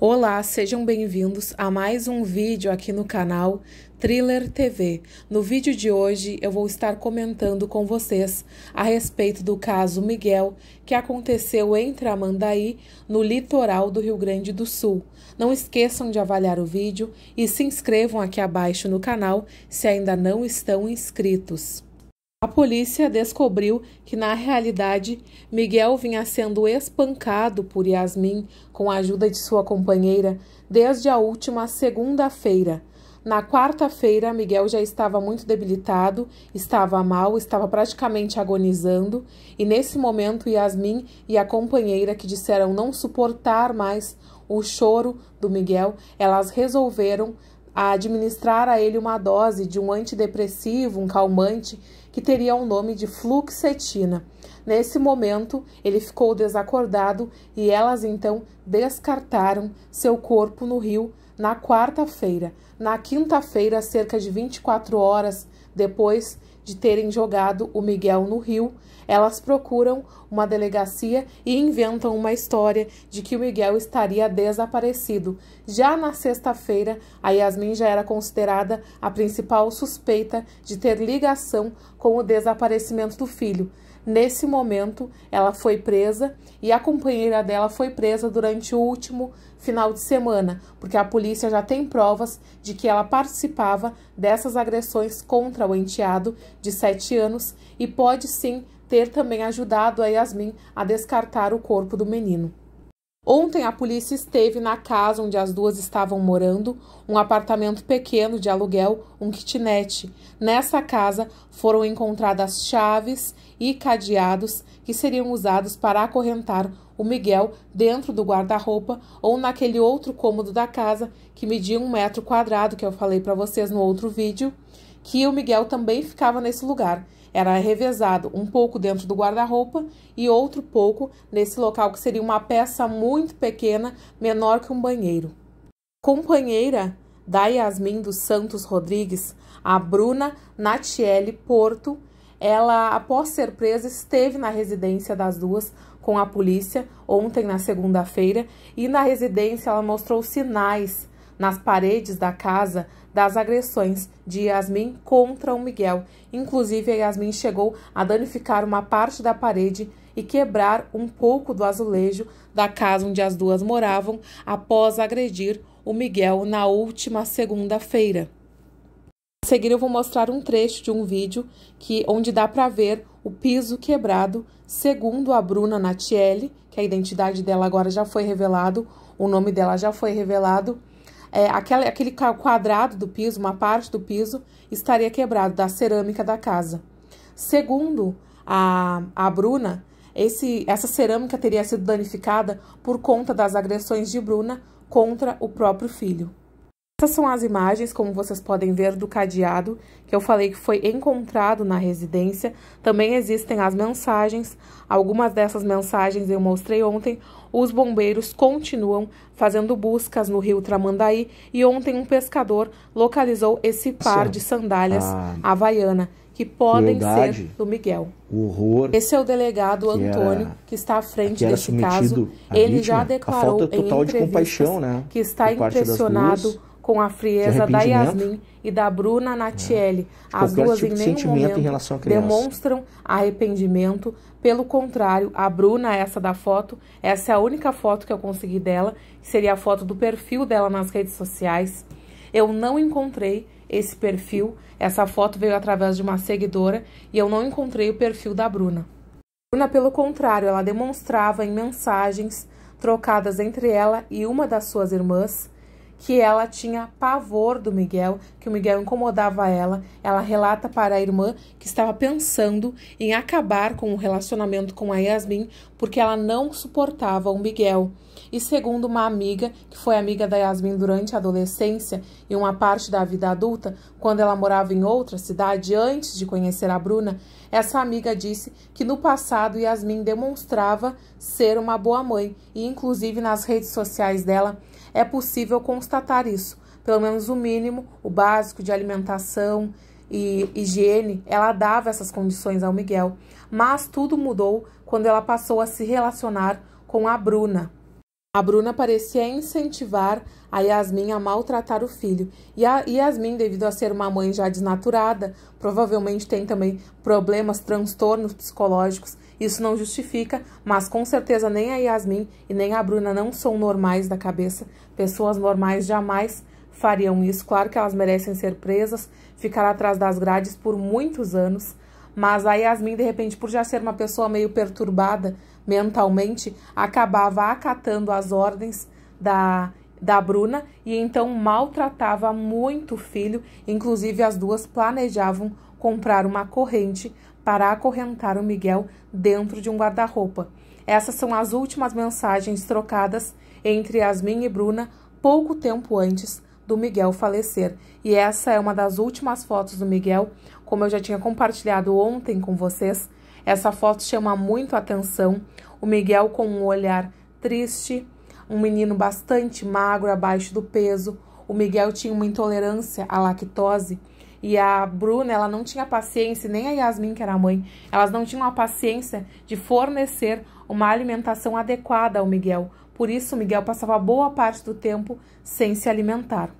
Olá, sejam bem-vindos a mais um vídeo aqui no canal Thriller TV. No vídeo de hoje eu vou estar comentando com vocês a respeito do caso Miguel que aconteceu em Tramandaí, no litoral do Rio Grande do Sul. Não esqueçam de avaliar o vídeo e se inscrevam aqui abaixo no canal se ainda não estão inscritos. A polícia descobriu que, na realidade, Miguel vinha sendo espancado por Yasmin com a ajuda de sua companheira desde a última segunda-feira. Na quarta-feira, Miguel já estava muito debilitado, estava mal, estava praticamente agonizando, e nesse momento Yasmin e a companheira, que disseram não suportar mais o choro do Miguel, elas resolveram administrar a ele uma dose de um antidepressivo, um calmante, que teria o nome de fluxetina. Nesse momento, ele ficou desacordado e elas então descartaram seu corpo no rio na quarta-feira. Na quinta-feira, cerca de 24 horas depois, de terem jogado o Miguel no rio, elas procuram uma delegacia e inventam uma história de que o Miguel estaria desaparecido. Já na sexta-feira, a Yasmin já era considerada a principal suspeita de ter ligação com o desaparecimento do filho. Nesse momento, ela foi presa e a companheira dela foi presa durante o último final de semana, porque a polícia já tem provas de que ela participava dessas agressões contra o enteado de 7 anos e pode sim ter também ajudado a Yasmin a descartar o corpo do menino. Ontem a polícia esteve na casa onde as duas estavam morando, um apartamento pequeno de aluguel, um kitnet. Nessa casa foram encontradas chaves e cadeados que seriam usados para acorrentar o Miguel dentro do guarda-roupa ou naquele outro cômodo da casa que media um metro quadrado que eu falei para vocês no outro vídeo que o Miguel também ficava nesse lugar. Era revezado um pouco dentro do guarda-roupa e outro pouco nesse local que seria uma peça muito pequena, menor que um banheiro. Companheira da Yasmin dos Santos Rodrigues, a Bruna Natiele Porto, ela, após ser presa, esteve na residência das duas com a polícia ontem, na segunda-feira, e na residência ela mostrou sinais nas paredes da casa das agressões de Yasmin contra o Miguel. Inclusive, a Yasmin chegou a danificar uma parte da parede e quebrar um pouco do azulejo da casa onde as duas moravam após agredir o Miguel na última segunda-feira. A seguir eu vou mostrar um trecho de um vídeo que onde dá para ver o piso quebrado, segundo a Bruna Natiele, que a identidade dela agora já foi revelado, o nome dela já foi revelado, é, aquela, aquele quadrado do piso, uma parte do piso, estaria quebrado, da cerâmica da casa. Segundo a, a Bruna, esse, essa cerâmica teria sido danificada por conta das agressões de Bruna contra o próprio filho. Essas são as imagens, como vocês podem ver, do cadeado que eu falei que foi encontrado na residência. Também existem as mensagens, algumas dessas mensagens eu mostrei ontem. Os bombeiros continuam fazendo buscas no rio Tramandaí e ontem um pescador localizou esse par Sim. de sandálias ah, havaiana que podem ser do Miguel. horror. Esse é o delegado que Antônio era, que está à frente deste caso. Ele vítima, já declarou em entrevistas de compaixão, né? que está impressionado com a frieza da Yasmin e da Bruna Natiele. É. As duas tipo em nenhum momento em demonstram arrependimento. Pelo contrário, a Bruna, essa da foto, essa é a única foto que eu consegui dela, seria a foto do perfil dela nas redes sociais. Eu não encontrei esse perfil, essa foto veio através de uma seguidora e eu não encontrei o perfil da Bruna. Bruna, pelo contrário, ela demonstrava em mensagens trocadas entre ela e uma das suas irmãs que ela tinha pavor do Miguel, que o Miguel incomodava ela. Ela relata para a irmã que estava pensando em acabar com o relacionamento com a Yasmin porque ela não suportava o Miguel. E segundo uma amiga, que foi amiga da Yasmin durante a adolescência e uma parte da vida adulta, quando ela morava em outra cidade antes de conhecer a Bruna, essa amiga disse que no passado Yasmin demonstrava ser uma boa mãe e inclusive nas redes sociais dela é possível constatar isso. Pelo menos o mínimo, o básico de alimentação e higiene, ela dava essas condições ao Miguel. Mas tudo mudou quando ela passou a se relacionar com a Bruna. A Bruna parecia incentivar a Yasmin a maltratar o filho. E a Yasmin, devido a ser uma mãe já desnaturada, provavelmente tem também problemas, transtornos psicológicos, isso não justifica, mas com certeza nem a Yasmin e nem a Bruna não são normais da cabeça. Pessoas normais jamais fariam isso. Claro que elas merecem ser presas, ficar atrás das grades por muitos anos. Mas a Yasmin, de repente, por já ser uma pessoa meio perturbada mentalmente, acabava acatando as ordens da, da Bruna e então maltratava muito o filho. Inclusive, as duas planejavam comprar uma corrente para acorrentar o Miguel dentro de um guarda-roupa. Essas são as últimas mensagens trocadas entre Yasmin e Bruna pouco tempo antes do Miguel falecer. E essa é uma das últimas fotos do Miguel, como eu já tinha compartilhado ontem com vocês. Essa foto chama muito atenção. O Miguel com um olhar triste, um menino bastante magro, abaixo do peso. O Miguel tinha uma intolerância à lactose e a Bruna, ela não tinha paciência, nem a Yasmin, que era a mãe, elas não tinham a paciência de fornecer uma alimentação adequada ao Miguel. Por isso, o Miguel passava boa parte do tempo sem se alimentar.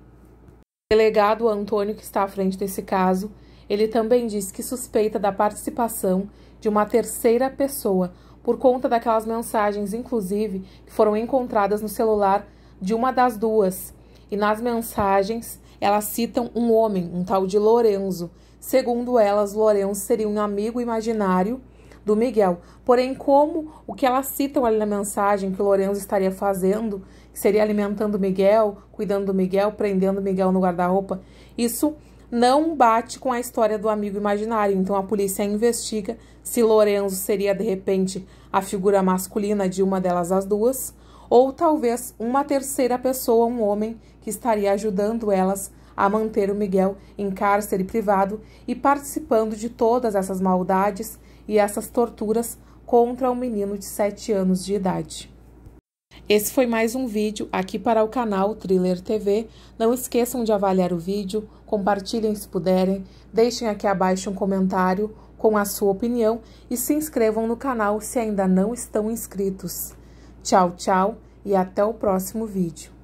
O delegado Antônio, que está à frente desse caso, ele também diz que suspeita da participação de uma terceira pessoa, por conta daquelas mensagens, inclusive, que foram encontradas no celular de uma das duas. E nas mensagens, elas citam um homem, um tal de Lorenzo. Segundo elas, Lorenzo seria um amigo imaginário do Miguel. Porém, como o que elas citam ali na mensagem que Lorenzo estaria fazendo, seria alimentando Miguel, cuidando do Miguel, prendendo Miguel no guarda-roupa, isso não bate com a história do amigo imaginário. Então a polícia investiga se Lorenzo seria de repente a figura masculina de uma delas as duas ou talvez uma terceira pessoa, um homem, que estaria ajudando elas a manter o Miguel em cárcere privado e participando de todas essas maldades e essas torturas contra um menino de 7 anos de idade. Esse foi mais um vídeo aqui para o canal Thriller TV. Não esqueçam de avaliar o vídeo, compartilhem se puderem, deixem aqui abaixo um comentário com a sua opinião e se inscrevam no canal se ainda não estão inscritos. Tchau, tchau e até o próximo vídeo.